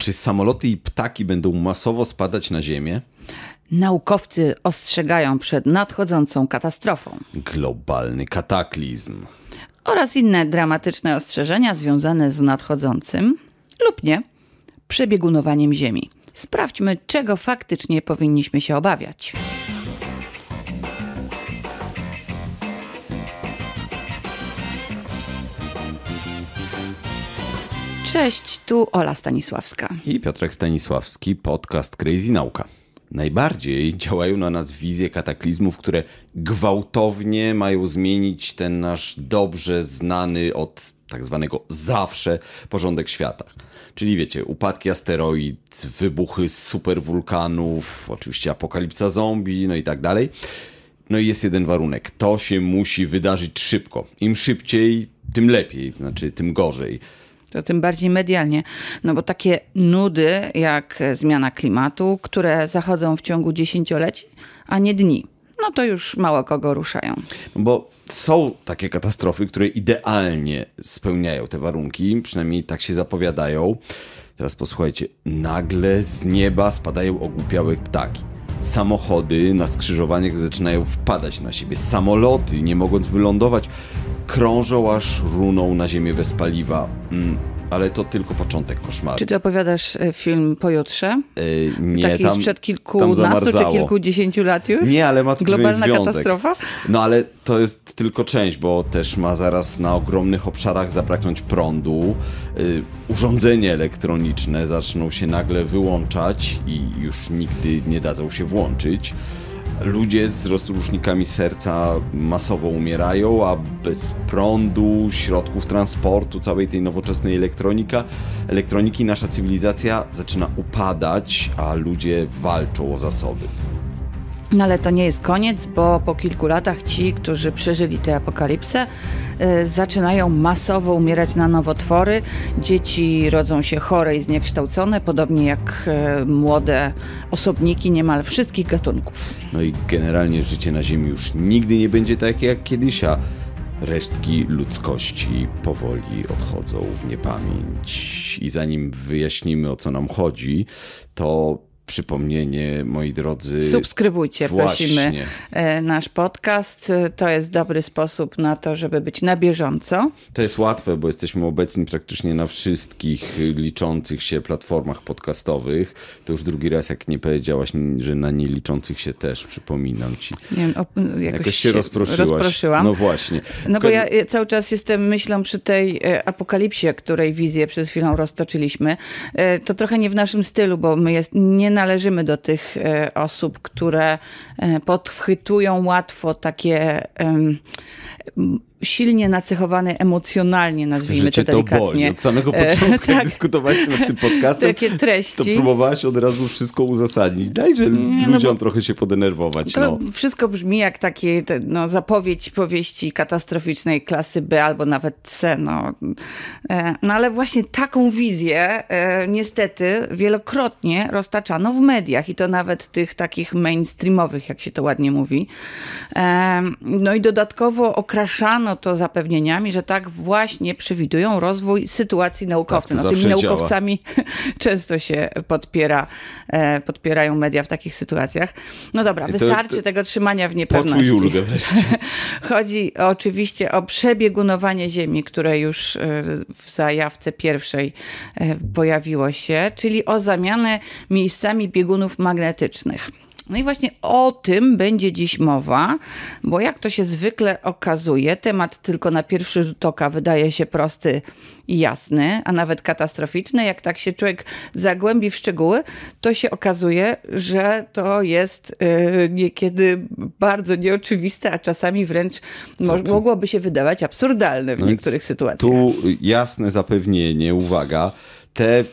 Czy samoloty i ptaki będą masowo spadać na Ziemię? Naukowcy ostrzegają przed nadchodzącą katastrofą. Globalny kataklizm. Oraz inne dramatyczne ostrzeżenia związane z nadchodzącym lub nie przebiegunowaniem Ziemi. Sprawdźmy, czego faktycznie powinniśmy się obawiać. Cześć, tu Ola Stanisławska. I Piotrek Stanisławski, podcast Crazy Nauka. Najbardziej działają na nas wizje kataklizmów, które gwałtownie mają zmienić ten nasz dobrze znany od tak zwanego zawsze porządek świata. Czyli wiecie, upadki asteroid, wybuchy superwulkanów, oczywiście apokalipsa zombie, no i tak dalej. No i jest jeden warunek. To się musi wydarzyć szybko. Im szybciej, tym lepiej, znaczy tym gorzej to tym bardziej medialnie. No bo takie nudy jak zmiana klimatu, które zachodzą w ciągu dziesięcioleci, a nie dni, no to już mało kogo ruszają. No bo są takie katastrofy, które idealnie spełniają te warunki, przynajmniej tak się zapowiadają. Teraz posłuchajcie, nagle z nieba spadają ogłupiałe ptaki. Samochody na skrzyżowaniach zaczynają wpadać na siebie. Samoloty, nie mogąc wylądować, krążą aż runą na ziemię bez paliwa. Mm ale to tylko początek koszmaru. Czy ty opowiadasz e, film Pojutrze? E, nie, Taki tam, sprzed kilkunastu czy kilkudziesięciu lat już? Nie, ale ma Globalna związek. katastrofa? No ale to jest tylko część, bo też ma zaraz na ogromnych obszarach zabraknąć prądu, e, urządzenia elektroniczne zaczną się nagle wyłączać i już nigdy nie dadzą się włączyć ludzie z rozrusznikami serca masowo umierają, a bez prądu, środków transportu, całej tej nowoczesnej elektronika, elektroniki nasza cywilizacja zaczyna upadać, a ludzie walczą o zasoby. No ale to nie jest koniec, bo po kilku latach ci, którzy przeżyli tę apokalipsę, y, zaczynają masowo umierać na nowotwory. Dzieci rodzą się chore i zniekształcone, podobnie jak y, młode osobniki niemal wszystkich gatunków. No i generalnie życie na Ziemi już nigdy nie będzie takie jak kiedyś, a resztki ludzkości powoli odchodzą w niepamięć. I zanim wyjaśnimy o co nam chodzi, to przypomnienie, moi drodzy. Subskrybujcie, Właśnie. prosimy, e, nasz podcast. E, to jest dobry sposób na to, żeby być na bieżąco. To jest łatwe, bo jesteśmy obecni praktycznie na wszystkich liczących się platformach podcastowych. To już drugi raz, jak nie powiedziałaś, że na nie liczących się też, przypominam ci. Nie wiem, no, jakoś, jakoś się, się rozproszyłaś. Rozproszyłam. No właśnie. No bo ja e, cały czas jestem myślą przy tej apokalipsie, której wizję przez chwilą roztoczyliśmy. To trochę nie w naszym stylu, bo my jest, nie należymy do tych e, osób, które e, podchwytują łatwo takie silnie nacechowany emocjonalnie, nazwijmy Życie to delikatnie. To boli. Od samego e, początku, tak. dyskutowaliśmy nad tym podcastem, Takie treści. to próbowałaś od razu wszystko uzasadnić. Dajże no ludziom trochę się podenerwować. To no. wszystko brzmi jak takie no, zapowiedź powieści katastroficznej klasy B albo nawet C. No, e, no ale właśnie taką wizję e, niestety wielokrotnie roztaczano w mediach i to nawet tych takich mainstreamowych, jak się to ładnie mówi. No i dodatkowo określono Okraszano to zapewnieniami, że tak właśnie przewidują rozwój sytuacji naukowców. Tak, no, tymi naukowcami działa. często się podpiera, e, podpierają media w takich sytuacjach. No dobra, to, wystarczy to, tego trzymania w niepewności. Poczuj ulgę wreszcie. Chodzi oczywiście o przebiegunowanie Ziemi, które już e, w zajawce pierwszej e, pojawiło się, czyli o zamianę miejscami biegunów magnetycznych. No i właśnie o tym będzie dziś mowa, bo jak to się zwykle okazuje, temat tylko na pierwszy rzut oka wydaje się prosty i jasny, a nawet katastroficzny. Jak tak się człowiek zagłębi w szczegóły, to się okazuje, że to jest yy, niekiedy bardzo nieoczywiste, a czasami wręcz mogłoby się wydawać absurdalne w no niektórych sytuacjach. Tu jasne zapewnienie, uwaga, te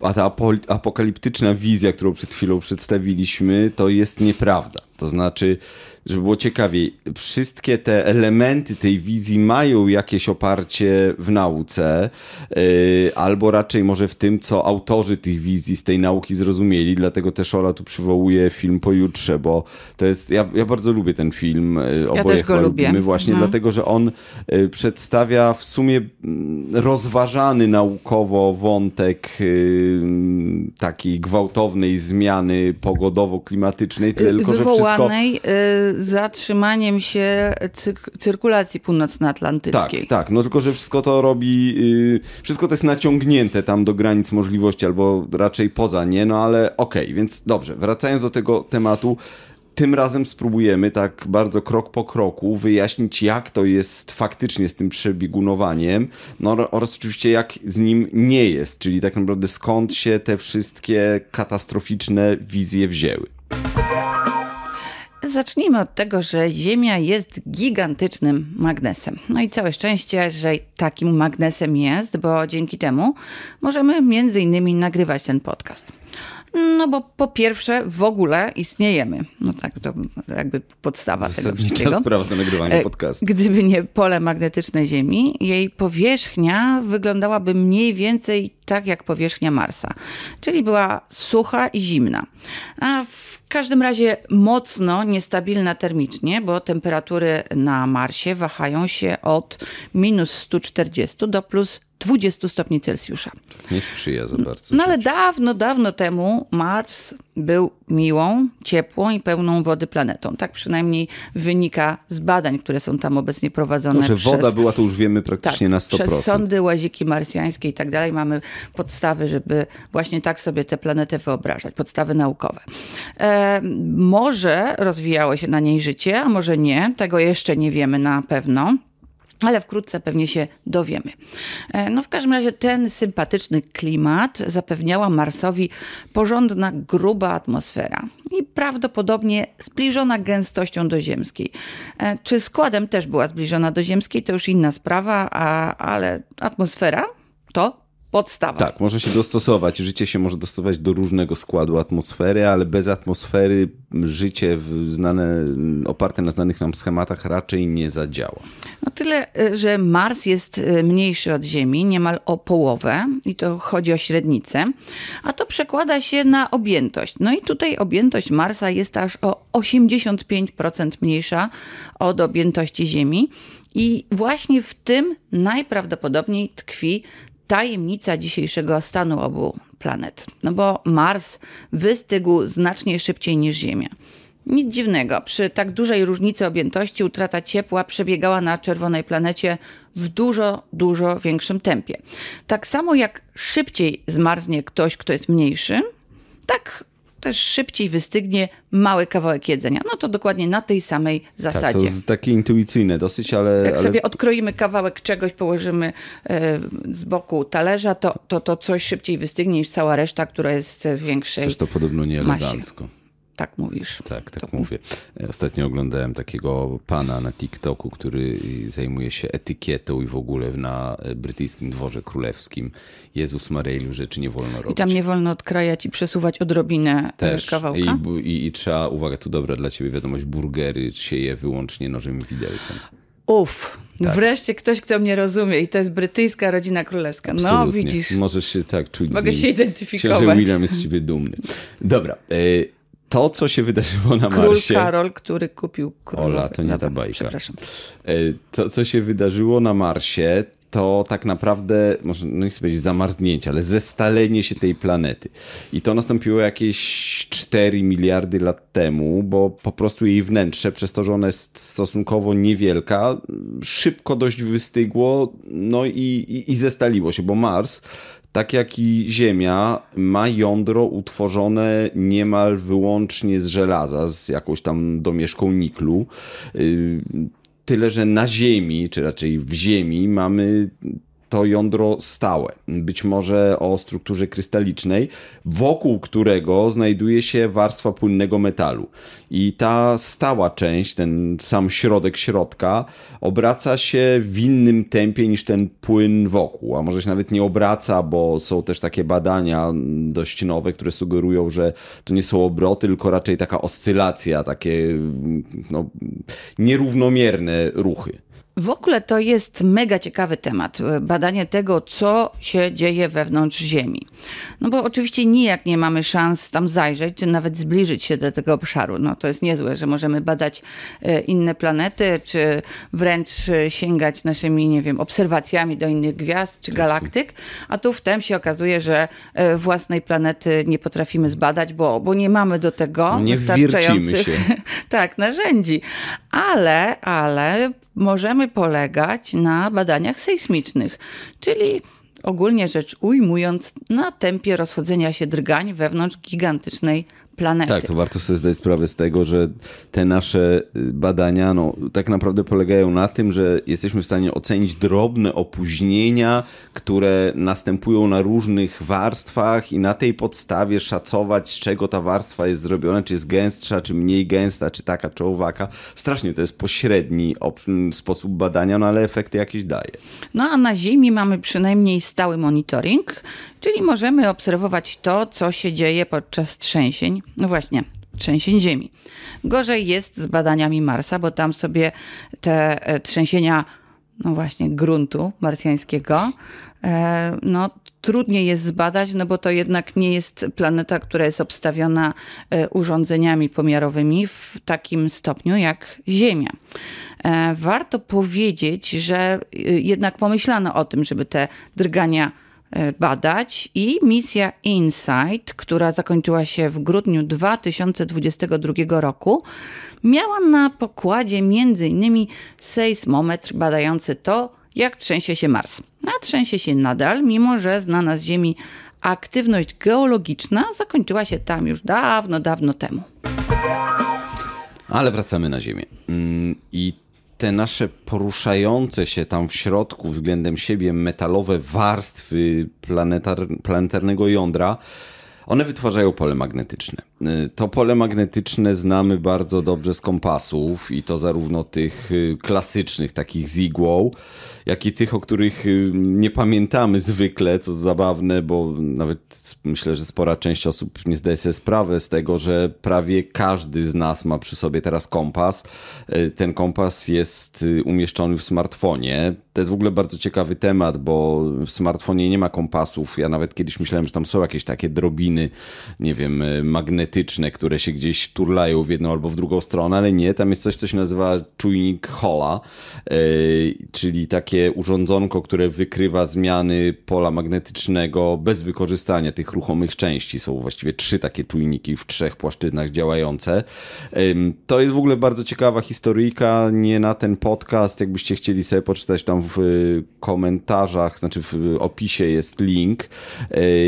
a ta apokaliptyczna wizja, którą przed chwilą przedstawiliśmy, to jest nieprawda. To znaczy, żeby było ciekawiej, wszystkie te elementy tej wizji mają jakieś oparcie w nauce, y, albo raczej może w tym, co autorzy tych wizji z tej nauki zrozumieli, dlatego też Ola tu przywołuje film Pojutrze, bo to jest, ja, ja bardzo lubię ten film, oboje y, ja też go lubię. lubimy właśnie no. dlatego, że on y, przedstawia w sumie mm, rozważany naukowo wątek takiej gwałtownej zmiany pogodowo-klimatycznej, tylko że wszystko zatrzymaniem się cyr cyrkulacji północnoatlantyckiej. Tak, tak. No tylko, że wszystko to robi, yy, wszystko to jest naciągnięte tam do granic możliwości, albo raczej poza nie, no ale okej, okay, więc dobrze. Wracając do tego tematu, tym razem spróbujemy tak bardzo krok po kroku wyjaśnić, jak to jest faktycznie z tym przebiegunowaniem, no oraz oczywiście jak z nim nie jest, czyli tak naprawdę skąd się te wszystkie katastroficzne wizje wzięły zacznijmy od tego, że Ziemia jest gigantycznym magnesem. No i całe szczęście, że takim magnesem jest, bo dzięki temu możemy między innymi nagrywać ten podcast. No bo po pierwsze w ogóle istniejemy. No tak, to jakby podstawa Zasadnicza tego wszystkiego. sprawa do nagrywania e, podcastu. Gdyby nie pole magnetyczne Ziemi, jej powierzchnia wyglądałaby mniej więcej tak jak powierzchnia Marsa. Czyli była sucha i zimna. A w każdym razie mocno niestabilna termicznie, bo temperatury na Marsie wahają się od minus 140 do plus 20 stopni Celsjusza. Nie sprzyja za bardzo. No ale dawno, dawno temu Mars był miłą, ciepłą i pełną wody planetą. Tak przynajmniej wynika z badań, które są tam obecnie prowadzone. To, że przez, woda była, to już wiemy praktycznie tak, na 100%. Przez sondy, łaziki marsjańskie i tak dalej mamy podstawy, żeby właśnie tak sobie tę planetę wyobrażać. Podstawy naukowe. E, może rozwijało się na niej życie, a może nie. Tego jeszcze nie wiemy na pewno ale wkrótce pewnie się dowiemy. E, no w każdym razie ten sympatyczny klimat zapewniała Marsowi porządna, gruba atmosfera i prawdopodobnie zbliżona gęstością do ziemskiej. E, czy składem też była zbliżona do ziemskiej, to już inna sprawa, a, ale atmosfera to podstawa. Tak, może się dostosować. Życie się może dostosować do różnego składu atmosfery, ale bez atmosfery życie znane, oparte na znanych nam schematach raczej nie zadziała. No tyle, y, że Mars jest y, mniejszy od Ziemi, niemal o połowę i to chodzi o średnicę, a to przekłada się na objętość. No i tutaj objętość Marsa jest aż o 85% mniejsza od objętości Ziemi. I właśnie w tym najprawdopodobniej tkwi tajemnica dzisiejszego stanu obu planet. No bo Mars wystygł znacznie szybciej niż Ziemia. Nic dziwnego, przy tak dużej różnicy objętości utrata ciepła przebiegała na czerwonej planecie w dużo, dużo większym tempie. Tak samo jak szybciej zmarznie ktoś, kto jest mniejszy, tak też szybciej wystygnie mały kawałek jedzenia. No to dokładnie na tej samej zasadzie. Tak, to jest takie intuicyjne dosyć, ale... Jak ale... sobie odkroimy kawałek czegoś, położymy e, z boku talerza, to, to to coś szybciej wystygnie niż cała reszta, która jest w większej Też to podobno nie Masie. Tak mówisz. Tak, tak to... mówię. E, ostatnio oglądałem takiego pana na TikToku, który y, zajmuje się etykietą i w ogóle na e, brytyjskim dworze królewskim. Jezus Maryjlu, rzeczy nie wolno robić. I tam nie wolno odkrajać i przesuwać odrobinę e, Też. kawałka. I, i, I trzeba, uwaga, tu dobra dla ciebie wiadomość, burgery się je wyłącznie nożem i widelcem. Uff, tak. wreszcie ktoś, kto mnie rozumie i to jest brytyjska rodzina królewska. No, Absolutnie. No widzisz. Możesz się tak czuć Mogę z nim. się identyfikować. Książę William jest z ciebie dumny. Dobra, y to, co się wydarzyło na Król Marsie. Król Karol, który kupił królowy. Ola, to nie ta bajka. Przepraszam. E, to, co się wydarzyło na Marsie, to tak naprawdę, może no nie chcę powiedzieć zamarznięcie, ale zestalenie się tej planety. I to nastąpiło jakieś 4 miliardy lat temu, bo po prostu jej wnętrze, przez to, że ona jest stosunkowo niewielka, szybko dość wystygło, no i, i, i zestaliło się, bo Mars tak jak i Ziemia, ma jądro utworzone niemal wyłącznie z żelaza, z jakąś tam domieszką niklu. Y, tyle, że na Ziemi, czy raczej w Ziemi, mamy to jądro stałe, być może o strukturze krystalicznej, wokół którego znajduje się warstwa płynnego metalu. I ta stała część, ten sam środek środka, obraca się w innym tempie niż ten płyn wokół, a może się nawet nie obraca, bo są też takie badania dość nowe, które sugerują, że to nie są obroty, tylko raczej taka oscylacja, takie no, nierównomierne ruchy. W ogóle to jest mega ciekawy temat, e, badanie tego, co się dzieje wewnątrz Ziemi. No bo oczywiście nijak nie mamy szans tam zajrzeć, czy nawet zbliżyć się do tego obszaru. No to jest niezłe, że możemy badać e, inne planety, czy wręcz e, sięgać naszymi, nie wiem, obserwacjami do innych gwiazd czy tak, galaktyk, a tu wtem się okazuje, że własnej planety nie potrafimy zbadać, bo, bo nie mamy do tego nie wystarczających tak, narzędzi. Ale, ale możemy możemy polegać na badaniach sejsmicznych, czyli ogólnie rzecz ujmując, na tempie rozchodzenia się drgań wewnątrz gigantycznej planety. Tak, to warto sobie zdać sprawę z tego, że te nasze y, badania no, tak naprawdę polegają na tym, że jesteśmy w stanie ocenić drobne opóźnienia, które następują na różnych warstwach i na tej podstawie szacować, z czego ta warstwa jest zrobiona, czy jest gęstsza, czy mniej gęsta, czy taka, czy owaka. Strasznie to jest pośredni sposób badania, no ale efekty jakieś daje. No a na Ziemi mamy przynajmniej stały monitoring, Czyli możemy obserwować to, co się dzieje podczas trzęsień. No właśnie, trzęsień Ziemi. Gorzej jest z badaniami Marsa, bo tam sobie te e, trzęsienia, no właśnie, gruntu marsjańskiego, e, no trudniej jest zbadać, no bo to jednak nie jest planeta, która jest obstawiona e, urządzeniami pomiarowymi w takim stopniu jak Ziemia. Warto powiedzieć, że jednak pomyślano o tym, żeby te drgania E, badać i misja Insight, która zakończyła się w grudniu 2022 roku, miała na pokładzie m.in. sejsmometr badający to, jak trzęsie się Mars. A trzęsie się nadal, mimo że znana z Ziemi aktywność geologiczna zakończyła się tam już dawno, dawno temu. Ale wracamy na Ziemię. Mm, I te nasze poruszające się tam w środku względem siebie metalowe warstwy planetar, planetarnego jądra, one wytwarzają pole magnetyczne. Y, to pole magnetyczne znamy bardzo dobrze z kompasów i to zarówno tych y, klasycznych, takich z igłą, jak i tych, o których y, nie pamiętamy zwykle, co zabawne, bo nawet myślę, że spora część osób nie zdaje sobie sprawy z tego, że prawie każdy z nas ma przy sobie teraz kompas. Ten kompas jest umieszczony w smartfonie. To jest w ogóle bardzo ciekawy temat, bo w smartfonie nie ma kompasów. Ja nawet kiedyś myślałem, że tam są jakieś takie drobiny, nie wiem, magnetyczne które się gdzieś turlają w jedną albo w drugą stronę, ale nie, tam jest coś, co się nazywa czujnik Hola, e, czyli takie urządzonko, które wykrywa zmiany pola magnetycznego bez wykorzystania tych ruchomych części. Są właściwie trzy takie czujniki w trzech płaszczyznach działające. To jest w ogóle bardzo ciekawa historyjka, nie na ten podcast, jakbyście chcieli sobie poczytać tam w e, komentarzach, znaczy w e, opisie jest link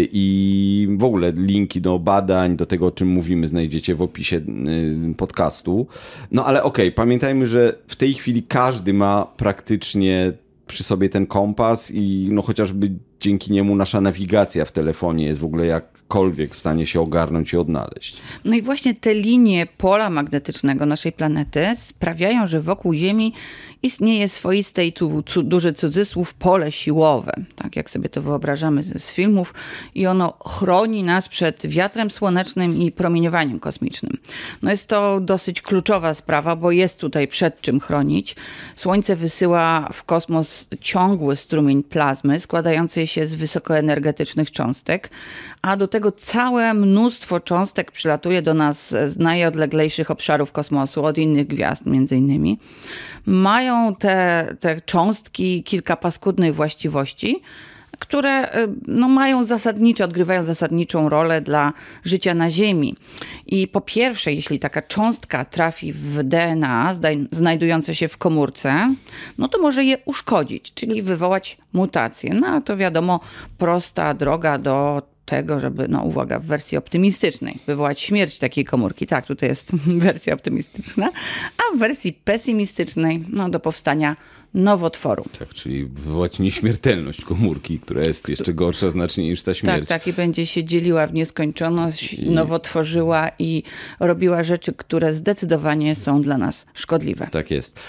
i w ogóle linki do badań, do tego o czym mówimy, znajdziecie w opisie y, podcastu. No ale okej, okay, pamiętajmy, że w tej chwili każdy ma praktycznie przy sobie ten kompas i no chociażby dzięki niemu nasza nawigacja w telefonie jest w ogóle jakkolwiek w stanie się ogarnąć i odnaleźć. No i właśnie te linie pola magnetycznego naszej planety sprawiają, że wokół Ziemi istnieje swoiste i tu duży cudzysłów pole siłowe, tak jak sobie to wyobrażamy z, z filmów i ono chroni nas przed wiatrem słonecznym i promieniowaniem kosmicznym. No jest to dosyć kluczowa sprawa, bo jest tutaj przed czym chronić. Słońce wysyła w kosmos ciągły strumień plazmy składający się się z wysokoenergetycznych cząstek, a do tego całe mnóstwo cząstek przylatuje do nas z najodleglejszych obszarów kosmosu, od innych gwiazd między innymi. Mają te, te cząstki kilka paskudnych właściwości, które e, no, mają zasadnicze, odgrywają zasadniczą rolę dla życia na Ziemi. I po pierwsze, jeśli taka cząstka trafi w DNA znajdujące się w komórce, no to może je uszkodzić, czyli wywołać mutację. No a to wiadomo, prosta droga do tego, żeby, no uwaga, w wersji optymistycznej wywołać śmierć takiej komórki. Tak, tutaj jest wersja optymistyczna, a w wersji pesymistycznej, no do powstania nowotworu. Tak, czyli wywołać nieśmiertelność komórki, która jest jeszcze gorsza znacznie niż ta śmierć. Tak, tak i będzie się dzieliła w nieskończoność, I... nowotworzyła i robiła rzeczy, które zdecydowanie są dla nas szkodliwe. Tak jest.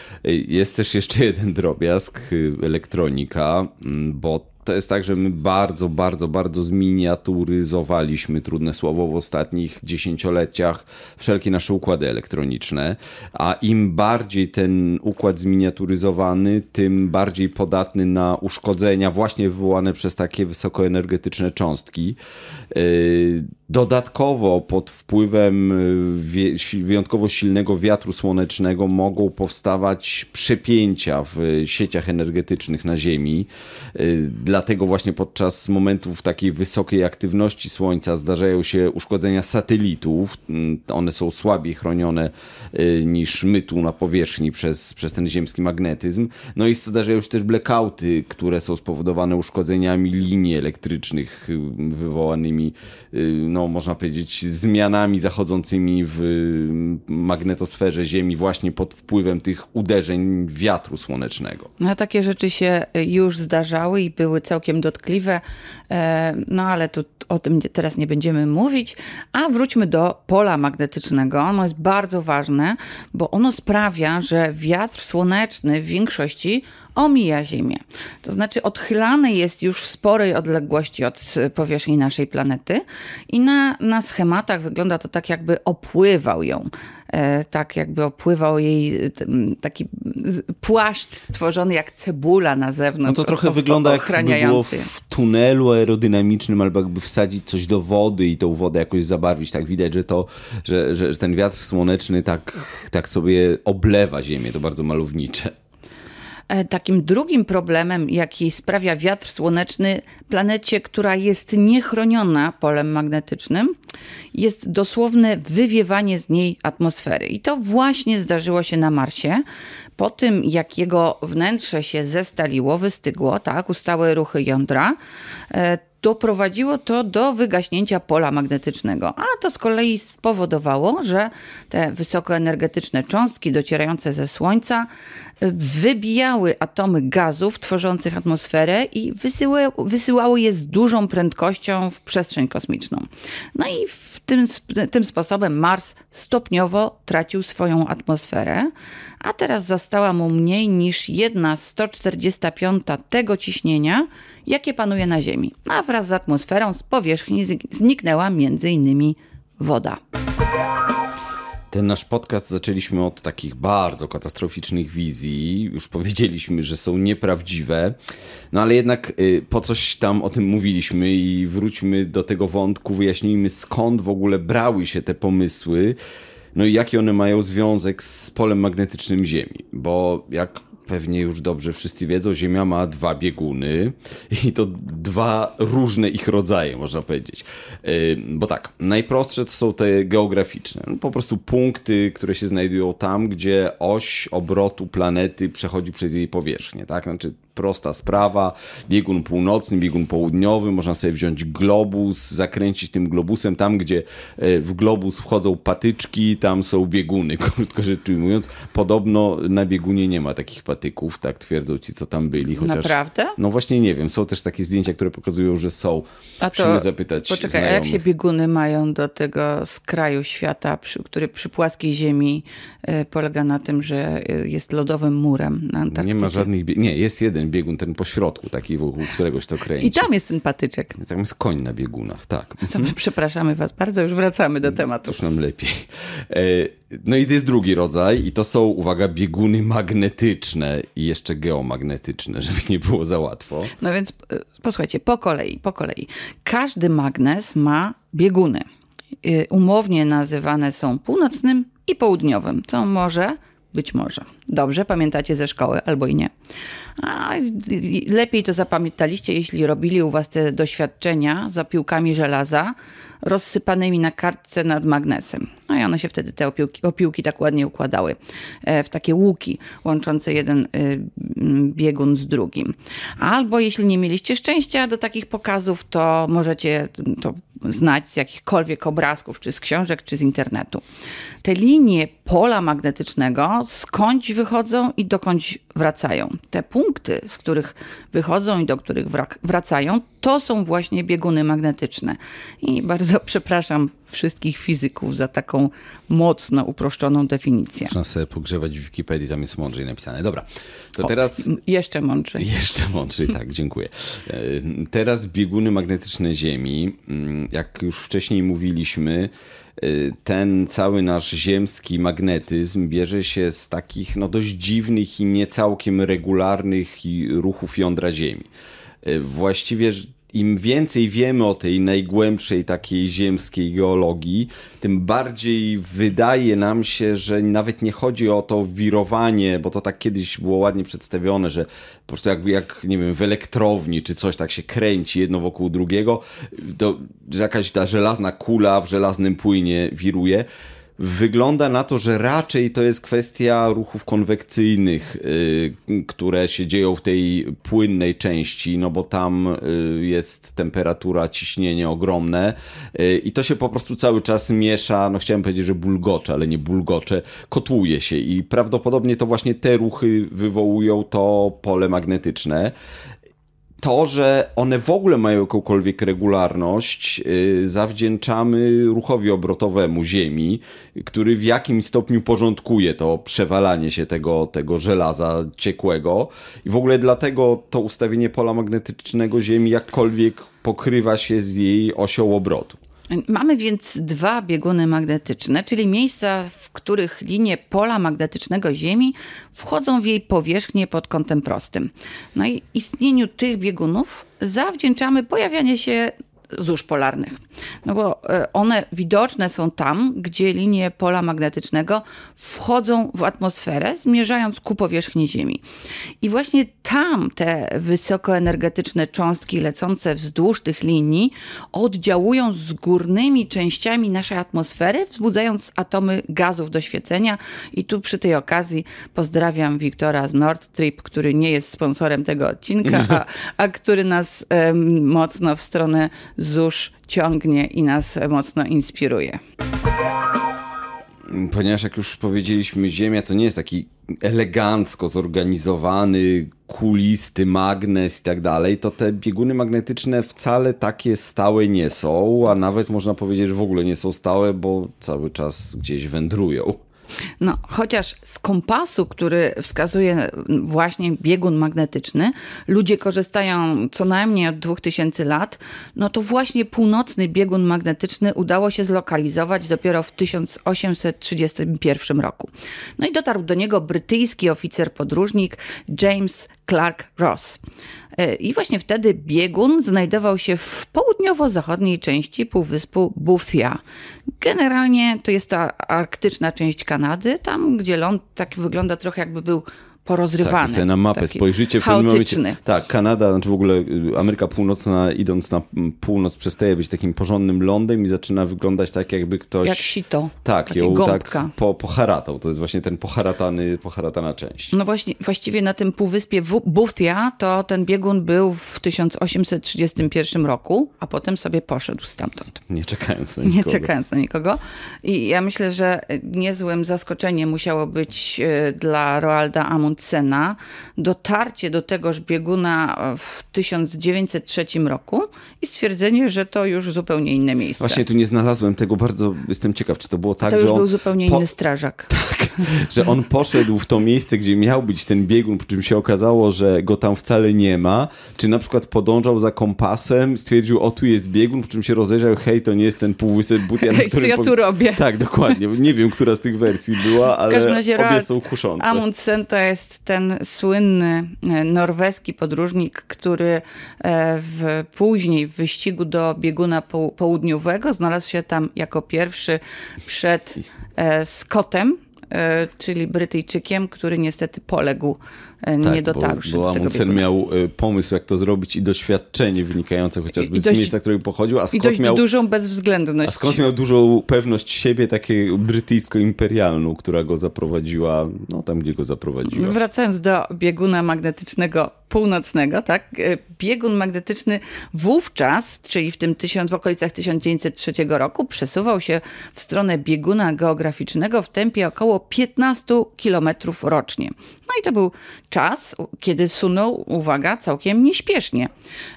Jest też jeszcze jeden drobiazg, y, elektronika, mm, bo to jest tak, że my bardzo, bardzo, bardzo zminiaturyzowaliśmy trudne słowo w ostatnich dziesięcioleciach wszelkie nasze układy elektroniczne, a im bardziej ten układ zminiaturyzowany, tym bardziej podatny na uszkodzenia właśnie wywołane przez takie wysokoenergetyczne cząstki. Yy, Dodatkowo pod wpływem y, wyjątkowo silnego wiatru słonecznego mogą powstawać przepięcia w y, sieciach energetycznych na Ziemi. Y, dlatego właśnie podczas momentów takiej wysokiej aktywności Słońca zdarzają się uszkodzenia satelitów. Mm, one są słabiej chronione niż my tu na powierzchni przez, przez ten ziemski magnetyzm. No i zdarzają się też blackouty, które są spowodowane uszkodzeniami linii elektrycznych wywołanymi no, no, można powiedzieć, zmianami zachodzącymi w magnetosferze Ziemi właśnie pod wpływem tych uderzeń wiatru słonecznego. No takie rzeczy się już zdarzały i były całkiem dotkliwe, e, no ale tu o tym teraz nie będziemy mówić, a wróćmy do pola magnetycznego. Ono jest bardzo ważne, bo ono sprawia, że wiatr słoneczny w większości omija Ziemię. To znaczy odchylany jest już w sporej odległości od e, powierzchni naszej planety i na, na schematach wygląda to tak, jakby opływał ją. E, tak, jakby opływał jej e, taki płaszcz stworzony jak cebula na zewnątrz. No to trochę wygląda jakby było w tunelu aerodynamicznym, albo jakby wsadzić coś do wody i tą wodę jakoś zabarwić. Tak widać, że to, że, że, że ten wiatr słoneczny tak, tak sobie oblewa ziemię. To bardzo malownicze. E, takim drugim problemem, jaki sprawia wiatr słoneczny planecie, która jest niechroniona polem magnetycznym, jest dosłowne wywiewanie z niej atmosfery. I to właśnie zdarzyło się na Marsie. Po tym, jak jego wnętrze się zestaliło, wystygło, tak, ustały ruchy jądra, e, doprowadziło to do wygaśnięcia pola magnetycznego, a to z kolei spowodowało, że te wysokoenergetyczne cząstki docierające ze Słońca y, wybijały atomy gazów tworzących atmosferę i wysyłały je z dużą prędkością w przestrzeń kosmiczną. No i tym, tym sposobem Mars stopniowo tracił swoją atmosferę, a teraz została mu mniej niż 1 145 tego ciśnienia, jakie panuje na Ziemi. A wraz z atmosferą z powierzchni zniknęła m.in. woda. Ten nasz podcast zaczęliśmy od takich bardzo katastroficznych wizji. Już powiedzieliśmy, że są nieprawdziwe, no ale jednak y, po coś tam o tym mówiliśmy i wróćmy do tego wątku, wyjaśnijmy skąd w ogóle brały się te pomysły. No i jaki one mają związek z polem magnetycznym Ziemi? Bo jak pewnie już dobrze wszyscy wiedzą, Ziemia ma dwa bieguny i to dwa różne ich rodzaje, można powiedzieć. Y, bo tak, najprostsze to są te geograficzne, no, po prostu punkty, które się znajdują tam, gdzie oś obrotu planety przechodzi przez jej powierzchnię, tak? Znaczy prosta sprawa. Biegun północny, biegun południowy, można sobie wziąć globus, zakręcić tym globusem tam, gdzie e, w globus wchodzą patyczki, tam są bieguny, krótko rzecz ujmując. Podobno na biegunie nie ma takich patyków, tak twierdzą ci, co tam byli. Chociaż, Naprawdę? No właśnie nie wiem, są też takie zdjęcia, które pokazują, że są. A to, Musimy zapytać poczekaj, znajomych. a jak się bieguny mają do tego skraju świata, przy, który przy płaskiej ziemi e, polega na tym, że e, jest lodowym murem na Antarktydzie? Nie ma żadnych, nie, jest jeden biegun, ten pośrodku, taki wokół któregoś to kręci. I tam jest ten patyczek. Tam jest koń na biegunach, tak. To my mhm. przepraszamy was bardzo, już wracamy do mm, tematu. Cóż nam lepiej. E, no i to jest drugi rodzaj i to są, uwaga, bieguny magnetyczne i jeszcze geomagnetyczne, żeby nie było za łatwo. No więc e, posłuchajcie, po kolei, po kolei. Każdy magnes ma bieguny. E, umownie nazywane są północnym i południowym, co może być może. Dobrze pamiętacie ze szkoły, albo i nie. A lepiej to zapamiętaliście, jeśli robili u was te doświadczenia za piłkami żelaza rozsypanymi na kartce nad magnesem. No i one się wtedy, te opiłki, opiłki tak ładnie układały e, w takie łuki łączące jeden y, mm, biegun z drugim. Albo jeśli nie mieliście szczęścia do takich pokazów, to możecie, to znać z jakichkolwiek obrazków, czy z książek, czy z internetu. Te linie pola magnetycznego skądś wychodzą i dokąd wracają. Te punkty, z których wychodzą i do których wracają, to są właśnie bieguny magnetyczne. I bardzo przepraszam wszystkich fizyków za taką mocno uproszczoną definicję. Trzeba sobie pogrzewać w Wikipedii, tam jest mądrzej napisane. Dobra, to o, teraz... Jeszcze mądrzej. Jeszcze mądrzej, tak, dziękuję. E, teraz bieguny magnetyczne Ziemi. Mm, jak już wcześniej mówiliśmy, e, ten cały nasz ziemski magnetyzm bierze się z takich no, dość dziwnych i niecałkiem regularnych ruchów jądra Ziemi. E, właściwie im więcej wiemy o tej najgłębszej takiej ziemskiej geologii, tym bardziej wydaje nam się, że nawet nie chodzi o to wirowanie, bo to tak kiedyś było ładnie przedstawione, że po prostu jakby jak, nie wiem, w elektrowni czy coś tak się kręci jedno wokół drugiego, to jakaś ta żelazna kula w żelaznym płynie wiruje. Wygląda na to, że raczej to jest kwestia ruchów konwekcyjnych, y, które się dzieją w tej płynnej części, no bo tam y, jest temperatura, ciśnienie ogromne y, i to się po prostu cały czas miesza. No chciałem powiedzieć, że bulgocze, ale nie bulgocze, kotłuje się i prawdopodobnie to właśnie te ruchy wywołują to pole magnetyczne to, że one w ogóle mają jakąkolwiek regularność, y, zawdzięczamy ruchowi obrotowemu Ziemi, który w jakimś stopniu porządkuje to przewalanie się tego, tego żelaza ciekłego. I w ogóle dlatego to ustawienie pola magnetycznego Ziemi jakkolwiek pokrywa się z jej osią obrotu. Mamy więc dwa bieguny magnetyczne, czyli miejsca, w których linie pola magnetycznego Ziemi wchodzą w jej powierzchnię pod kątem prostym. No i istnieniu tych biegunów zawdzięczamy pojawianie się złóż polarnych. No bo e, one widoczne są tam, gdzie linie pola magnetycznego wchodzą w atmosferę, zmierzając ku powierzchni Ziemi. I właśnie tam te wysokoenergetyczne cząstki lecące wzdłuż tych linii oddziałują z górnymi częściami naszej atmosfery, wzbudzając atomy gazów do świecenia. I tu przy tej okazji pozdrawiam Wiktora z Nord Trip, który nie jest sponsorem tego odcinka, a, a który nas mocno w stronę ZUSZ ciągnie i nas mocno inspiruje. Ponieważ jak już powiedzieliśmy, Ziemia to nie jest taki elegancko zorganizowany, kulisty magnes i tak dalej, to te bieguny magnetyczne wcale takie stałe nie są, a nawet można powiedzieć, że w ogóle nie są stałe, bo cały czas gdzieś wędrują. No, chociaż z kompasu, który wskazuje właśnie biegun magnetyczny, ludzie korzystają co najmniej od 2000 lat, no to właśnie północny biegun magnetyczny udało się zlokalizować dopiero w 1831 roku. No i dotarł do niego brytyjski oficer podróżnik James Clark Ross. E, I właśnie wtedy biegun znajdował się w południowo-zachodniej części półwyspu Bufia. Generalnie to jest ta arktyczna część Kanady, tam gdzie ląd tak wygląda trochę jakby był porozrywany. Tak, na mapę spojrzycie. W momencie, tak, Kanada, znaczy w ogóle y, Ameryka Północna idąc na mm, północ przestaje być takim porządnym lądem i zaczyna wyglądać tak jakby ktoś... Jak sito. Tak, ją tak po, poharatał. To jest właśnie ten poharatany, poharatana część. No właśnie, właściwie na tym półwyspie Bufia to ten biegun był w 1831 roku, a potem sobie poszedł stamtąd. Nie czekając na nikogo. Nie czekając na nikogo. I ja myślę, że niezłym zaskoczeniem musiało być y, dla Roalda Amund Cena, dotarcie do tegoż bieguna e, w 1903 roku i stwierdzenie, że to już zupełnie inne miejsce. Właśnie tu nie znalazłem tego, bardzo jestem ciekaw, czy to było tak, to że. To już był zupełnie po... inny strażak. Tak, że on poszedł w to miejsce, gdzie miał być ten biegun, po czym się okazało, że go tam wcale nie ma. Czy na przykład podążał za kompasem, stwierdził, o tu jest biegun, po czym się rozejrzał, hej, to nie jest ten półwysep buty, Ja, hej, co ja tu po... robię? Tak, dokładnie. Nie wiem, która z tych wersji była, ale w każdym razie obie są kuszące. Amundsen to jest jest ten słynny e, norweski podróżnik, który e, w, później w wyścigu do bieguna południowego znalazł się tam jako pierwszy przed e, Scottem, czyli Brytyjczykiem, który niestety poległ E, tak, nie dotarł. bo, bo do tego miał e, pomysł, jak to zrobić i doświadczenie wynikające chociażby dość, z miejsca, którego pochodził, a skąd miał... dużą bezwzględność. A skąd miał dużą pewność siebie, takiej brytyjsko-imperialną, która go zaprowadziła, no tam, gdzie go zaprowadziła. Wracając do bieguna magnetycznego północnego, tak? E, biegun magnetyczny wówczas, czyli w tym tysiąc, w okolicach 1903 roku, przesuwał się w stronę bieguna geograficznego w tempie około 15 km rocznie. No i to był czas, kiedy sunął, uwaga, całkiem nieśpiesznie.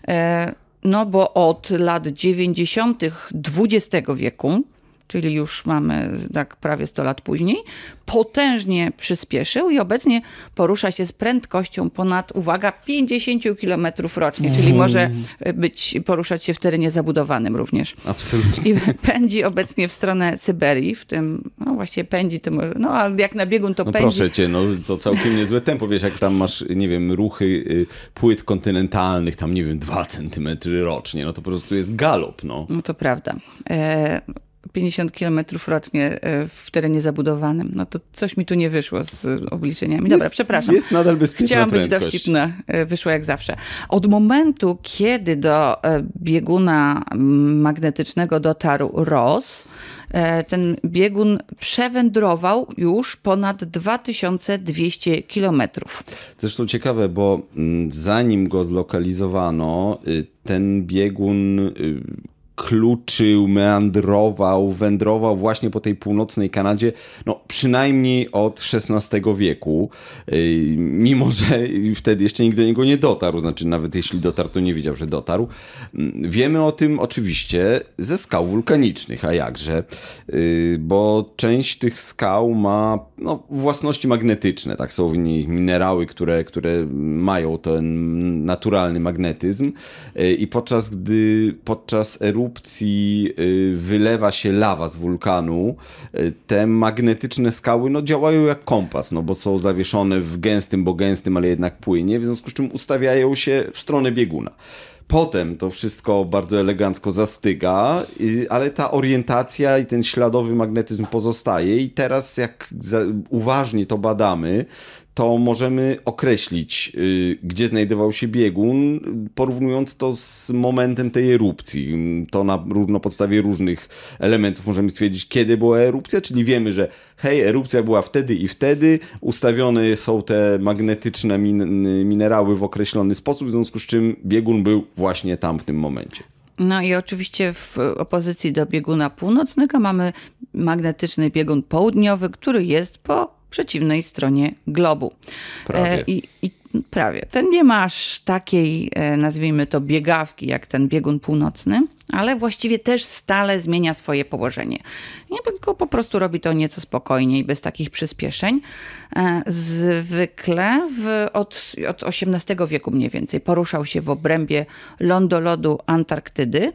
E, no bo od lat 90. XX wieku czyli już mamy tak prawie 100 lat później, potężnie przyspieszył i obecnie porusza się z prędkością ponad, uwaga, 50 km rocznie, czyli mhm. może e, być, poruszać się w terenie zabudowanym również. Absolutnie. I pędzi obecnie w stronę Syberii, w tym, no właśnie pędzi, to może, no ale jak na biegun to no pędzi. proszę cię, no to całkiem niezłe tempo, wiesz, jak tam masz, nie wiem, ruchy y, płyt kontynentalnych, tam nie wiem, 2 centymetry rocznie, no to po prostu jest galop, no. No to prawda. E 50 km rocznie e, w terenie zabudowanym. No to coś mi tu nie wyszło z obliczeniami. Dobra, jest, przepraszam. Jest nadal bezpieczna Chciałam być dowcipna. E, wyszło jak zawsze. Od momentu, kiedy do e, bieguna magnetycznego dotarł ROS, ten biegun przewędrował już ponad 2200 kilometrów. Zresztą ciekawe, bo zanim go zlokalizowano, y, ten biegun y, kluczył, meandrował, wędrował właśnie po tej północnej Kanadzie, no przynajmniej od XVI wieku, y, mimo że wtedy jeszcze nikt do niego nie dotarł, znaczy nawet jeśli dotarł, to nie wiedział, że dotarł. Mm, wiemy o tym oczywiście ze skał wulkanicznych, a jakże, y, bo część tych skał ma no, własności magnetyczne, tak są w niej minerały, które, które mają ten naturalny magnetyzm y, i podczas gdy podczas erupcji y, wylewa się lawa z wulkanu, y, te magnetyczne skały no, działają jak kompas, no bo są zawieszone w gęstym, bo gęstym, ale jednak płynie, w związku z czym ustawiają się w stronę bieguna. Potem to wszystko bardzo elegancko zastyga, ale ta orientacja i ten śladowy magnetyzm pozostaje. I teraz, jak uważnie to badamy, to możemy określić, y, gdzie znajdował się biegun, porównując to z momentem tej erupcji. To na, na podstawie różnych elementów możemy stwierdzić, kiedy była erupcja, czyli wiemy, że hej, erupcja była wtedy i wtedy, ustawione są te magnetyczne min minerały w określony sposób, w związku z czym biegun był właśnie tam w tym momencie. No i oczywiście w opozycji do bieguna północnego mamy magnetyczny biegun południowy, który jest po przeciwnej stronie globu. Prawie. E, I, i prawie. Ten nie ma aż takiej, e, nazwijmy to, biegawki jak ten biegun północny, ale właściwie też stale zmienia swoje położenie. Nie tylko po prostu robi to nieco spokojniej, bez takich przyspieszeń. E, zwykle w, od, od XVIII wieku mniej więcej poruszał się w obrębie lądolodu Antarktydy,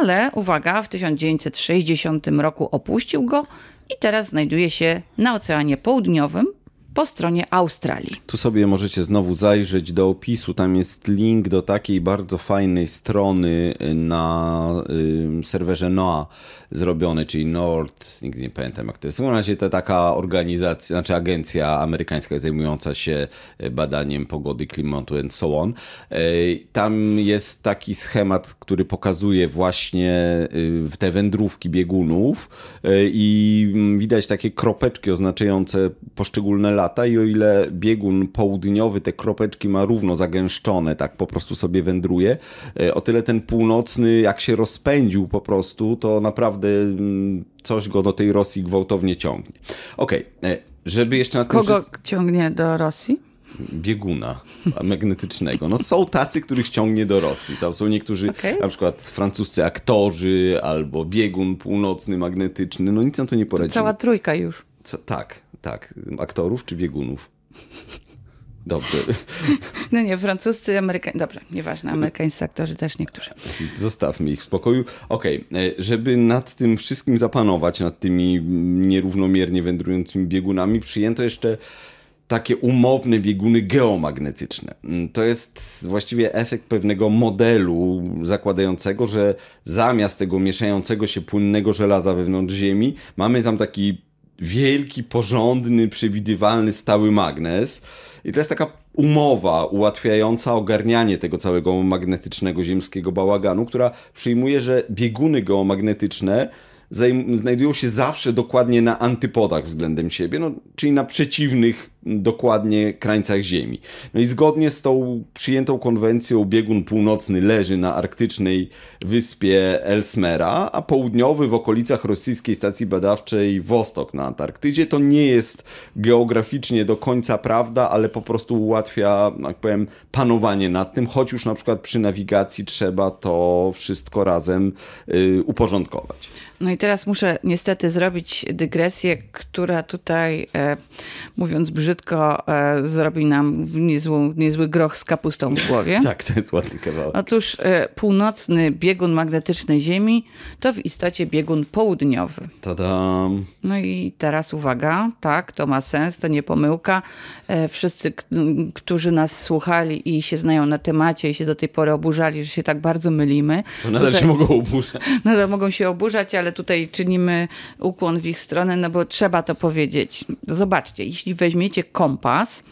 ale uwaga, w 1960 roku opuścił go i teraz znajduje się na Oceanie Południowym, po stronie Australii. Tu sobie możecie znowu zajrzeć do opisu. Tam jest link do takiej bardzo fajnej strony na serwerze NOA zrobione, czyli Nord, nigdy nie pamiętam jak to jest. W razie to taka organizacja, znaczy agencja amerykańska zajmująca się y, badaniem pogody, klimatu and so on. Y, tam jest taki schemat, który pokazuje właśnie y, te wędrówki biegunów i mm, widać takie kropeczki oznaczające poszczególne lata lata i o ile biegun południowy te kropeczki ma równo zagęszczone, tak po prostu sobie wędruje, e, o tyle ten północny jak się rozpędził po prostu, to naprawdę mm, coś go do tej Rosji gwałtownie ciągnie. Okej, okay. E, żeby jeszcze na tym... Kogo wszystko... ciągnie do Rosji? bieguna magnetycznego. No są tacy, których ciągnie do Rosji. Tam są niektórzy, okay. na przykład francuscy aktorzy albo biegun północny magnetyczny. No nic na to nie poradzi. Cała trójka już. Co, tak, tak, aktorów czy biegunów? Dobrze. No nie, francuscy, amerykańscy. Dobrze, nieważne, amerykańscy aktorzy też niektórzy. Zostawmy ich w spokoju. Okej, okay. E, żeby nad tym wszystkim zapanować, nad tymi nierównomiernie wędrującymi biegunami, przyjęto jeszcze takie umowne bieguny geomagnetyczne. Mm, to jest właściwie efekt pewnego modelu zakładającego, że zamiast tego mieszającego się płynnego żelaza wewnątrz Ziemi, mamy tam taki wielki, porządny, przewidywalny, stały magnes. I to jest taka umowa ułatwiająca ogarnianie tego całego magnetycznego ziemskiego bałaganu, która przyjmuje, że bieguny geomagnetyczne znajdują się zawsze dokładnie na antypodach względem siebie, no, czyli na przeciwnych dokładnie krańcach Ziemi. No i zgodnie z tą przyjętą konwencją biegun północny leży na arktycznej wyspie Elsmera, a południowy w okolicach rosyjskiej stacji badawczej Wostok na Antarktydzie. To nie jest geograficznie do końca prawda, ale po prostu ułatwia, jak powiem, panowanie nad tym, choć już na przykład przy nawigacji trzeba to wszystko razem y, uporządkować. No i teraz muszę niestety zrobić dygresję, która tutaj, e, mówiąc brzydko, e, zrobi nam niezły groch z kapustą w głowie. tak, to jest ładny kawałek. Otóż e, północny biegun magnetyczny Ziemi to w istocie biegun południowy. Tada. No i teraz uwaga, tak, to ma sens, to nie pomyłka. E, wszyscy, którzy nas słuchali i się znają na temacie i się do tej pory oburzali, że się tak bardzo mylimy. To nadal tutaj, się mogą oburzać. Nadal mogą się oburzać, ale tutaj czynimy ukłon w ich stronę, no bo trzeba to powiedzieć. Zobaczcie, jeśli weźmiecie kompas,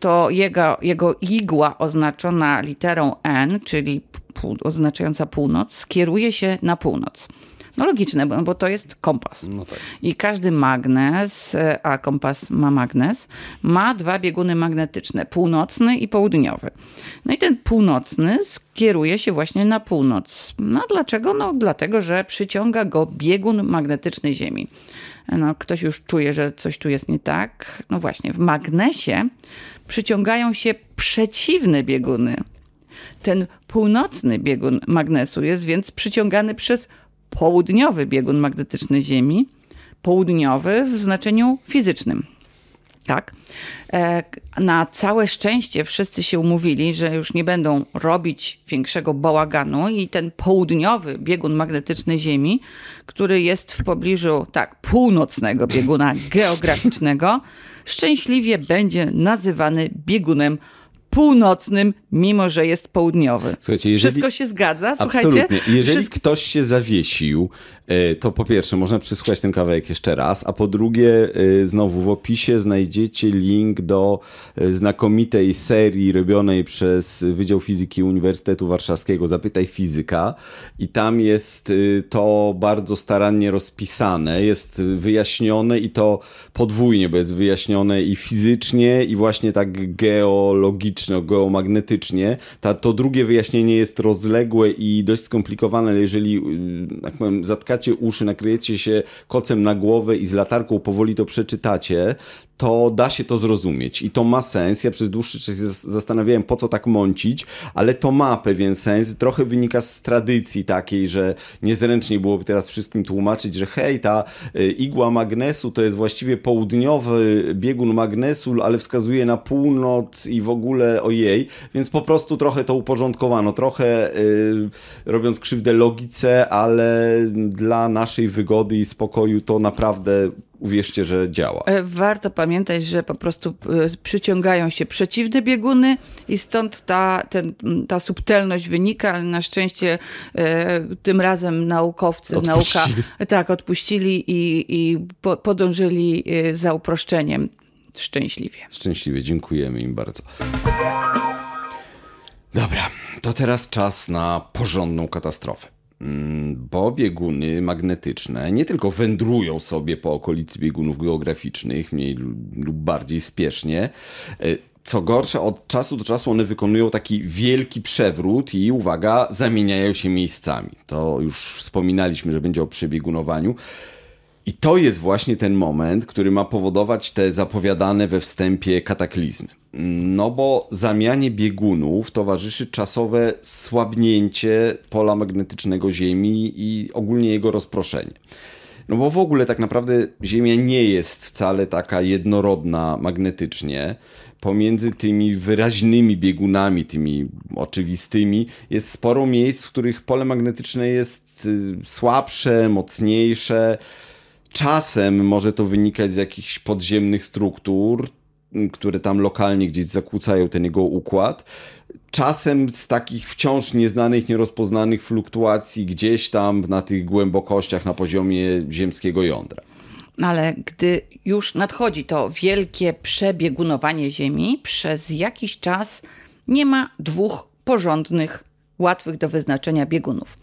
to jego, jego igła oznaczona literą N, czyli oznaczająca północ, skieruje się na północ. No logiczne, bo, bo to jest kompas. No tak. I każdy magnes, e, a kompas ma magnes, ma dwa bieguny magnetyczne, północny i południowy. No i ten północny skieruje się właśnie na północ. No dlaczego? No dlatego, że przyciąga go biegun magnetyczny Ziemi. No, ktoś już czuje, że coś tu jest nie tak. No właśnie, w magnesie przyciągają się przeciwne bieguny. Ten północny biegun magnesu jest więc przyciągany przez południowy biegun magnetyczny Ziemi, południowy w znaczeniu fizycznym. Tak. E, na całe szczęście wszyscy się umówili, że już nie będą robić większego bałaganu i ten południowy biegun magnetyczny Ziemi, który jest w pobliżu tak północnego bieguna geograficznego, szczęśliwie będzie nazywany biegunem północnym, mimo że jest południowy. Słuchajcie, jeżeli... Wszystko się zgadza, słuchajcie. Absolutnie. Jeżeli Wszystko... ktoś się zawiesił, e, to po pierwsze można przysłuchać ten kawałek jeszcze raz, a po drugie e, znowu w opisie znajdziecie link do e, znakomitej serii robionej przez Wydział Fizyki Uniwersytetu Warszawskiego Zapytaj Fizyka i tam jest to bardzo starannie rozpisane, jest wyjaśnione i to podwójnie, bo jest wyjaśnione i fizycznie i właśnie tak geologicznie magnetyczne, geomagnetycznie. Ta, to drugie wyjaśnienie jest rozległe i dość skomplikowane, ale jeżeli y, jak powiem, zatkacie uszy, nakryjecie się kocem na głowę i z latarką powoli to przeczytacie, to da się to zrozumieć i to ma sens. Ja przez dłuższy czas się zastanawiałem, po co tak mącić, ale to ma pewien sens. Trochę wynika z tradycji takiej, że niezręcznie byłoby teraz wszystkim tłumaczyć, że hej, ta y, igła magnesu to jest właściwie południowy biegun magnesu, ale wskazuje na północ i w ogóle ojej, więc po prostu trochę to uporządkowano, trochę yy, robiąc krzywdę logice, ale dla naszej wygody i spokoju to naprawdę uwierzcie, że działa. E, warto pamiętać, że po prostu e, przyciągają się przeciwne bieguny i stąd ta, ten, ta subtelność wynika, ale na szczęście e, tym razem naukowcy, odpuścili. nauka tak odpuścili i, i podążyli za uproszczeniem. Szczęśliwie. Szczęśliwie, dziękujemy im bardzo. Dobra, to teraz czas na porządną katastrofę. Mm, bo bieguny magnetyczne nie tylko wędrują sobie po okolicy biegunów geograficznych, mniej lub bardziej spiesznie, e, co gorsze, od czasu do czasu one wykonują taki wielki przewrót i uwaga, zamieniają się miejscami. To już wspominaliśmy, że będzie o przebiegunowaniu. I to jest właśnie ten moment, który ma powodować te zapowiadane we wstępie kataklizmy. No bo zamianie biegunów towarzyszy czasowe słabnięcie pola magnetycznego Ziemi i ogólnie jego rozproszenie. No bo w ogóle tak naprawdę Ziemia nie jest wcale taka jednorodna magnetycznie. Pomiędzy tymi wyraźnymi biegunami, tymi oczywistymi, jest sporo miejsc, w których pole magnetyczne jest y, słabsze, mocniejsze. Czasem może to wynikać z jakichś podziemnych struktur, które tam lokalnie gdzieś zakłócają ten jego układ. Czasem z takich wciąż nieznanych, nierozpoznanych fluktuacji gdzieś tam na tych głębokościach na poziomie ziemskiego jądra. No ale gdy już nadchodzi to wielkie przebiegunowanie Ziemi, przez jakiś czas nie ma dwóch porządnych, łatwych do wyznaczenia biegunów.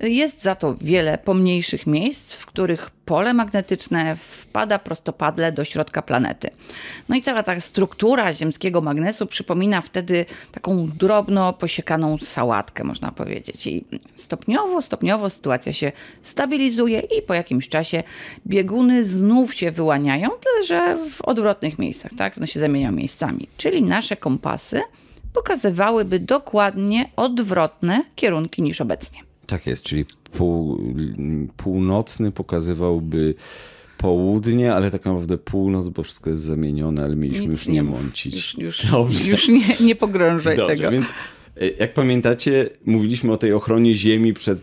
Jest za to wiele pomniejszych miejsc, w których pole magnetyczne wpada prostopadle do środka planety. No i cała ta struktura ziemskiego magnesu przypomina wtedy taką drobno posiekaną sałatkę, można powiedzieć. I stopniowo, stopniowo sytuacja się stabilizuje i po jakimś czasie bieguny znów się wyłaniają, tyle że w odwrotnych miejscach, tak? One się zamieniają miejscami. Czyli nasze kompasy pokazywałyby dokładnie odwrotne kierunki niż obecnie. Tak jest, czyli pół, północny pokazywałby południe, ale tak naprawdę północ, bo wszystko jest zamienione, ale mieliśmy Nic już nie, nie mącić. Już, już, już nie, nie Dobrze, tego. Więc E, jak pamiętacie, mówiliśmy o tej ochronie Ziemi przed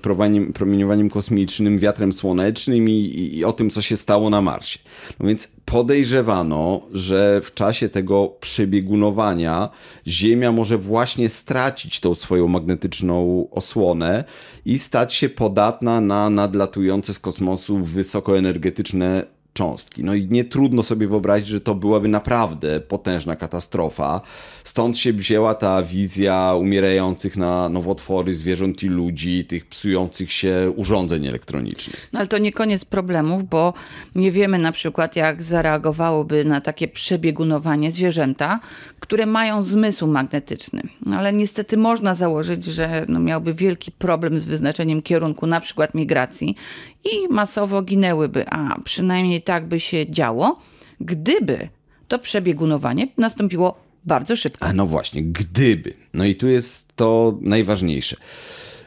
promieniowaniem kosmicznym, wiatrem słonecznym i, i, i, o tym, co się stało na Marsie. No więc podejrzewano, że w czasie tego przebiegunowania Ziemia może właśnie stracić tą swoją magnetyczną osłonę i stać się podatna na nadlatujące z kosmosu wysokoenergetyczne cząstki. No i nie trudno sobie wyobrazić, że to byłaby naprawdę potężna katastrofa. Stąd się wzięła ta wizja umierających na nowotwory zwierząt i ludzi, tych psujących się urządzeń elektronicznych. No ale to nie koniec problemów, bo nie wiemy na przykład jak zareagowałoby na takie przebiegunowanie zwierzęta, które mają zmysł magnetyczny. No, ale niestety można założyć, że no, miałby wielki problem z wyznaczeniem kierunku na przykład migracji i masowo ginęłyby, a przynajmniej tak by się działo, gdyby to przebiegunowanie nastąpiło bardzo szybko. A no właśnie, gdyby. No i tu jest to najważniejsze.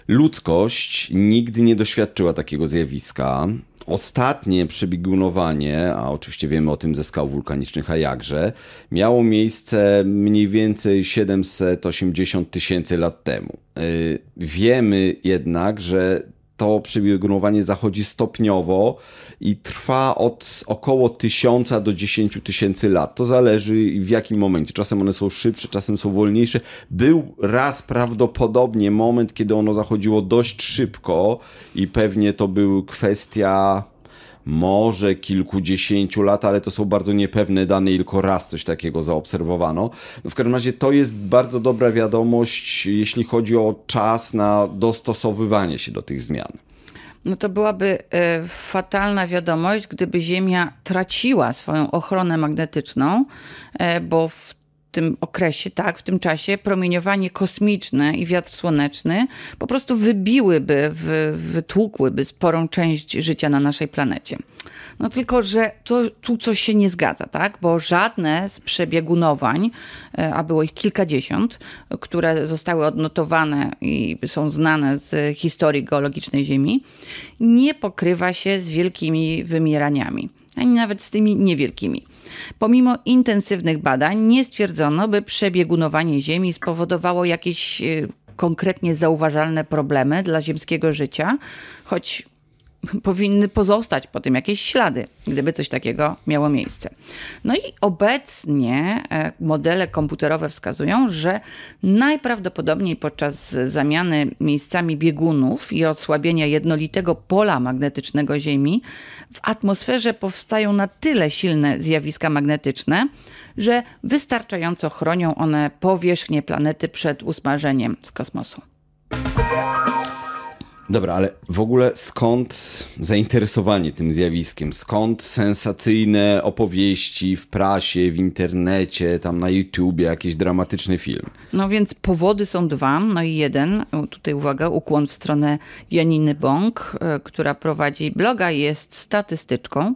Ludzkość nigdy nie doświadczyła takiego zjawiska. Ostatnie przebiegunowanie, a oczywiście wiemy o tym ze skał wulkanicznych, a jakże, miało miejsce mniej więcej 780 tysięcy lat temu. Y, wiemy jednak, że to przebiegunowanie zachodzi stopniowo i trwa od około 1000 do 10 tysięcy lat. To zależy w jakim momencie. Czasem one są szybsze, czasem są wolniejsze. Był raz prawdopodobnie moment, kiedy ono zachodziło dość szybko i pewnie to był kwestia może kilkudziesięciu lat, ale to są bardzo niepewne dane tylko raz coś takiego zaobserwowano. No w każdym razie to jest bardzo dobra wiadomość, jeśli chodzi o czas na dostosowywanie się do tych zmian. No to byłaby e, fatalna wiadomość, gdyby Ziemia traciła swoją ochronę magnetyczną, e, bo w tym okresie, tak, w tym czasie promieniowanie kosmiczne i wiatr słoneczny po prostu wybiłyby, wytłukłyby sporą część życia na naszej planecie. No tylko, że to, tu coś się nie zgadza, tak? Bo żadne z przebiegunowań, e, a było ich kilkadziesiąt, które zostały odnotowane i są znane z historii geologicznej Ziemi, nie pokrywa się z wielkimi wymieraniami, ani nawet z tymi niewielkimi. Pomimo intensywnych badań nie stwierdzono, by przebiegunowanie Ziemi spowodowało jakieś y, konkretnie zauważalne problemy dla ziemskiego życia, choć powinny pozostać po tym jakieś ślady, gdyby coś takiego miało miejsce. No i obecnie e, modele komputerowe wskazują, że najprawdopodobniej podczas zamiany miejscami biegunów i odsłabienia jednolitego pola magnetycznego Ziemi w atmosferze powstają na tyle silne zjawiska magnetyczne, że wystarczająco chronią one powierzchnię planety przed usmażeniem z kosmosu. Dobra, ale w ogóle skąd zainteresowanie tym zjawiskiem? Skąd sensacyjne opowieści w prasie, w internecie, tam na YouTubie, jakiś dramatyczny film? No więc powody są dwa. No i jeden, tutaj uwaga, ukłon w stronę Janiny Bąk, e, która prowadzi bloga, jest statystyczką.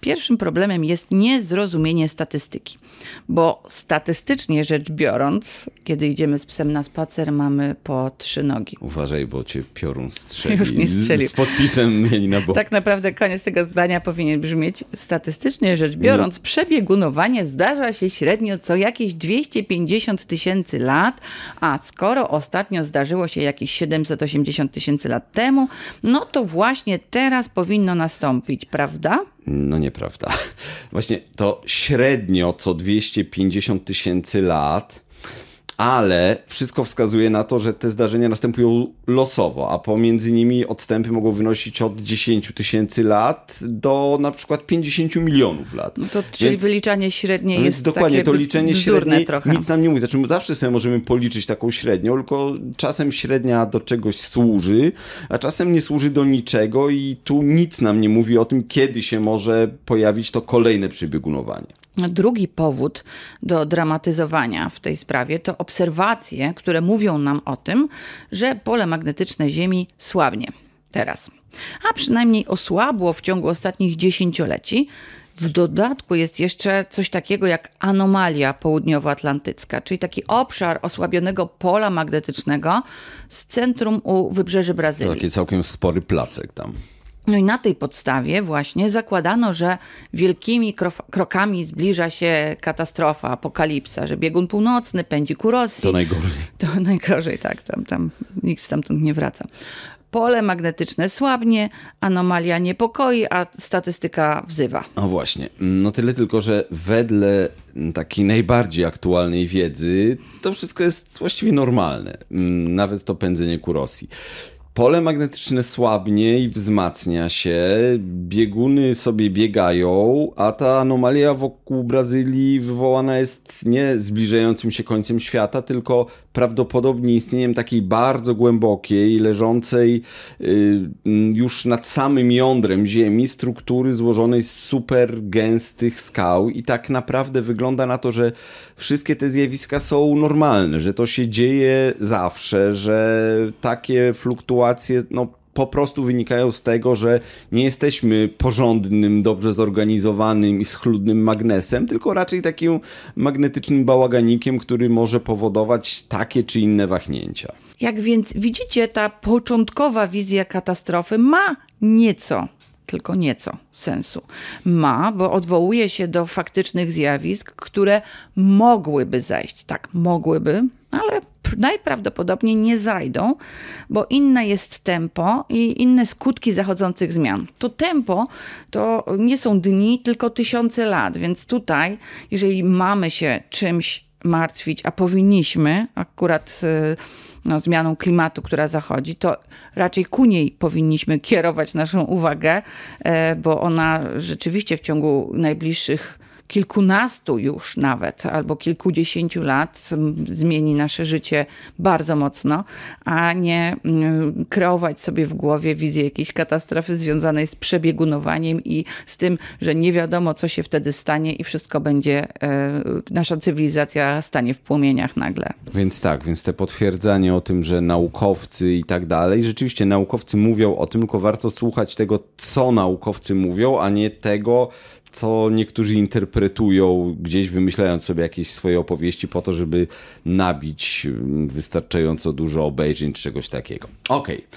Pierwszym problemem jest niezrozumienie statystyki, bo statystycznie rzecz biorąc, kiedy idziemy z psem na spacer, mamy po trzy nogi. Uważaj, bo cię piorun już nie strzelił. Z podpisem mieli na bok. Tak naprawdę koniec tego zdania powinien brzmieć, statystycznie rzecz biorąc, no. przebiegunowanie zdarza się średnio co jakieś 250 tysięcy lat, a skoro ostatnio zdarzyło się jakieś 780 tysięcy lat temu, no to właśnie teraz powinno nastąpić, prawda? No nieprawda. Właśnie to średnio co 250 tysięcy lat ale wszystko wskazuje na to, że te zdarzenia następują losowo, a pomiędzy nimi odstępy mogą wynosić od 10 tysięcy lat do na przykład 50 milionów lat. No to, czyli więc, wyliczanie średnie więc jest Dokładnie, to liczenie średnie trochę. nic nam nie mówi. Znaczy, zawsze sobie możemy policzyć taką średnią, tylko czasem średnia do czegoś służy, a czasem nie służy do niczego i tu nic nam nie mówi o tym, kiedy się może pojawić to kolejne przebiegunowanie. Drugi powód do dramatyzowania w tej sprawie to obserwacje, które mówią nam o tym, że pole magnetyczne Ziemi słabnie teraz, a przynajmniej osłabło w ciągu ostatnich dziesięcioleci. W dodatku jest jeszcze coś takiego jak anomalia południowoatlantycka, czyli taki obszar osłabionego pola magnetycznego z centrum u wybrzeży Brazylii. To taki całkiem spory placek tam. No i na tej podstawie właśnie zakładano, że wielkimi krokami zbliża się katastrofa, apokalipsa, że biegun północny pędzi ku Rosji. To najgorzej. To najgorzej, tak. Tam, tam nikt stamtąd nie wraca. Pole magnetyczne słabnie, anomalia niepokoi, a statystyka wzywa. No właśnie. No tyle tylko, że wedle takiej najbardziej aktualnej wiedzy to wszystko jest właściwie normalne. Nawet to pędzenie ku Rosji pole magnetyczne słabnie i wzmacnia się, bieguny sobie biegają, a ta anomalia wokół Brazylii wywołana jest nie zbliżającym się końcem świata, tylko prawdopodobnie istnieniem takiej bardzo głębokiej, leżącej y, już nad samym jądrem Ziemi struktury złożonej z super gęstych skał i tak naprawdę wygląda na to, że wszystkie te zjawiska są normalne, że to się dzieje zawsze, że takie fluktuacje sytuacje no, po prostu wynikają z tego, że nie jesteśmy porządnym, dobrze zorganizowanym i schludnym magnesem, tylko raczej takim magnetycznym bałaganikiem, który może powodować takie czy inne wahnięcia. Jak więc widzicie, ta początkowa wizja katastrofy ma nieco tylko nieco sensu ma, bo odwołuje się do faktycznych zjawisk, które mogłyby zajść. Tak, mogłyby, ale najprawdopodobniej nie zajdą, bo inne jest tempo i inne skutki zachodzących zmian. To tempo to nie są dni, tylko tysiące lat, więc tutaj, jeżeli mamy się czymś martwić, a powinniśmy, akurat y, no, zmianą klimatu, która zachodzi, to raczej ku niej powinniśmy kierować naszą uwagę, e, bo ona rzeczywiście w ciągu najbliższych kilkunastu już nawet, albo kilkudziesięciu lat zmieni nasze życie bardzo mocno, a nie mm, kreować sobie w głowie wizję jakiejś katastrofy związanej z przebiegunowaniem i z tym, że nie wiadomo, co się wtedy stanie i wszystko będzie, e, nasza cywilizacja stanie w płomieniach nagle. Więc tak, więc te potwierdzanie o tym, że naukowcy i tak dalej, rzeczywiście naukowcy mówią o tym, tylko warto słuchać tego, co naukowcy mówią, a nie tego, co niektórzy interpretują gdzieś wymyślając sobie jakieś swoje opowieści po to, żeby nabić mm, wystarczająco dużo obejrzeń czy czegoś takiego. Okej. Okay.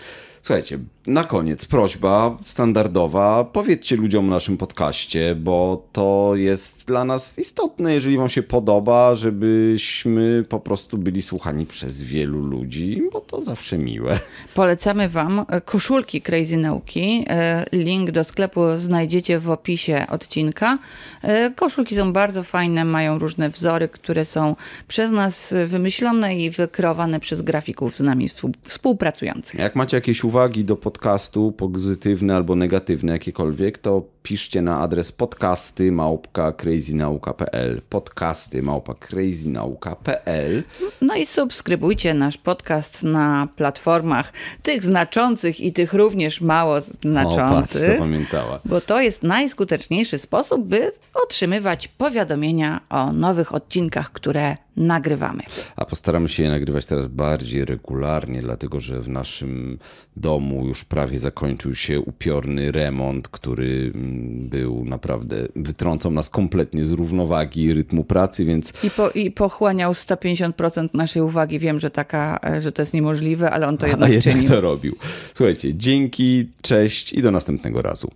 Słuchajcie, na koniec prośba standardowa. Powiedzcie ludziom o naszym podcaście, bo to jest dla nas istotne, jeżeli Wam się podoba, żebyśmy po prostu byli słuchani przez wielu ludzi, bo to zawsze miłe. Polecamy Wam koszulki Crazy Nauki. E, link do sklepu znajdziecie w opisie odcinka. E, koszulki są bardzo fajne, mają różne wzory, które są przez nas wymyślone i wykreowane przez grafików z nami współpracujących. Jak macie jakieś uwagi do podcastu, pozytywne albo negatywne jakiekolwiek, to piszcie na adres podcasty małpka crazynauka.pl podcasty crazynauka.pl No i subskrybujcie nasz podcast na platformach tych znaczących i tych również mało znaczących. Małpa, zapamiętała. Bo to jest najskuteczniejszy sposób, by otrzymywać powiadomienia o nowych odcinkach, które nagrywamy. A postaramy się je nagrywać teraz bardziej regularnie, dlatego że w naszym domu już prawie zakończył się upiorny remont, który mm, był naprawdę, wytrącał nas kompletnie z równowagi i rytmu pracy, więc... I, po, i pochłaniał 150% naszej uwagi. Wiem, że taka, e, że to jest niemożliwe, ale on to jednak, A jednak czynił. to robił. Słuchajcie, dzięki, cześć i do następnego razu.